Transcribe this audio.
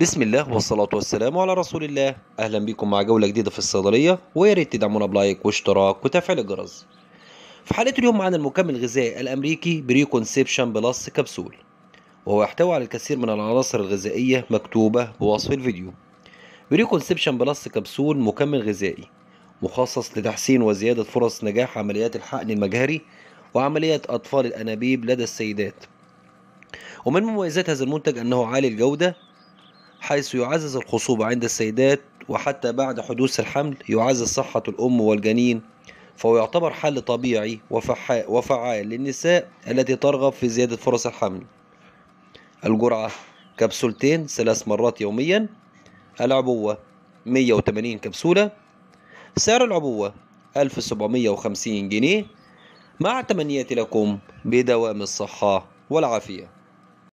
بسم الله والصلاة والسلام على رسول الله أهلا بكم مع جولة جديدة في الصيدلية ويا ريت تدعمونا بلايك واشتراك وتفعيل الجرس في حلقة اليوم معنا المكمل الغذائي الأمريكي بريكونسيبشن بلس كبسول وهو يحتوي على الكثير من العناصر الغذائية مكتوبة بوصف الفيديو بريكونسيبشن بلس كبسول مكمل غذائي مخصص لتحسين وزيادة فرص نجاح عمليات الحقن المجهري وعمليات أطفال الأنابيب لدى السيدات ومن مميزات هذا المنتج أنه عالي الجودة حيث يعزز الخصوبة عند السيدات وحتى بعد حدوث الحمل يعزز صحة الأم والجنين فهو يعتبر حل طبيعي وفعال للنساء التي ترغب في زيادة فرص الحمل الجرعة كبسولتين ثلاث مرات يوميا العبوة 180 كبسولة سعر العبوة 1750 جنيه مع تمنياتي لكم بدوام الصحة والعافية